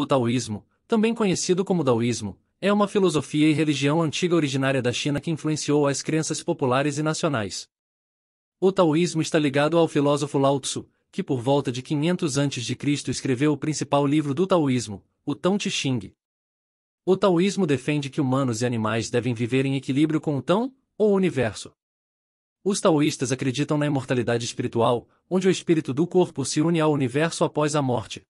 O taoísmo, também conhecido como daoísmo, é uma filosofia e religião antiga originária da China que influenciou as crenças populares e nacionais. O taoísmo está ligado ao filósofo Lao Tzu, que por volta de 500 a.C. escreveu o principal livro do taoísmo, o Tao Te Ching. O taoísmo defende que humanos e animais devem viver em equilíbrio com o Tão, ou universo. Os taoístas acreditam na imortalidade espiritual, onde o espírito do corpo se une ao universo após a morte.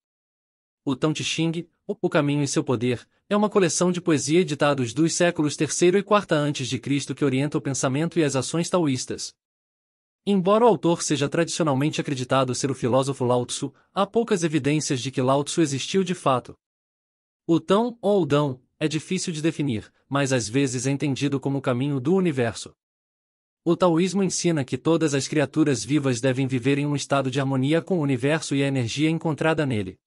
O Tão Te Ching, O Caminho e Seu Poder, é uma coleção de poesia editados dos séculos III e IV a.C. que orienta o pensamento e as ações taoístas. Embora o autor seja tradicionalmente acreditado ser o filósofo Lao Tzu, há poucas evidências de que Lao Tzu existiu de fato. O Tão ou o Dão é difícil de definir, mas às vezes é entendido como o caminho do universo. O taoísmo ensina que todas as criaturas vivas devem viver em um estado de harmonia com o universo e a energia encontrada nele.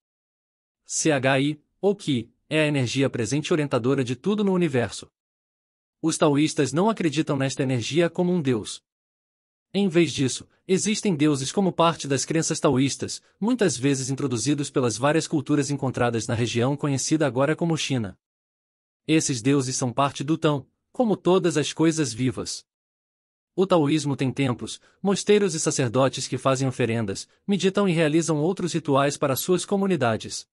CHI, ou Qi, é a energia presente orientadora de tudo no universo. Os taoístas não acreditam nesta energia como um deus. Em vez disso, existem deuses como parte das crenças taoístas, muitas vezes introduzidos pelas várias culturas encontradas na região conhecida agora como China. Esses deuses são parte do Tão, como todas as coisas vivas. O taoísmo tem templos, mosteiros e sacerdotes que fazem oferendas, meditam e realizam outros rituais para suas comunidades.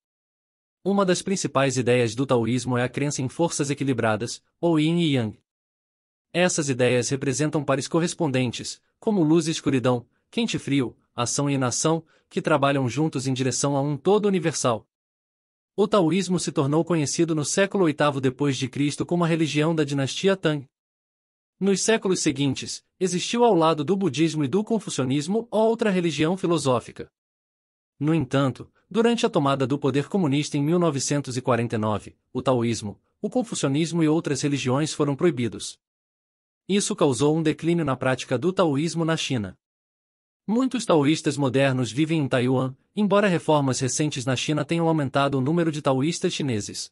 Uma das principais ideias do taoísmo é a crença em forças equilibradas, ou yin e yang. Essas ideias representam pares correspondentes, como luz e escuridão, quente e frio, ação e inação, que trabalham juntos em direção a um todo universal. O taoísmo se tornou conhecido no século VIII depois de Cristo como a religião da dinastia Tang. Nos séculos seguintes, existiu ao lado do budismo e do confucionismo outra religião filosófica. No entanto, Durante a tomada do poder comunista em 1949, o taoísmo, o confucionismo e outras religiões foram proibidos. Isso causou um declínio na prática do taoísmo na China. Muitos taoístas modernos vivem em Taiwan, embora reformas recentes na China tenham aumentado o número de taoístas chineses.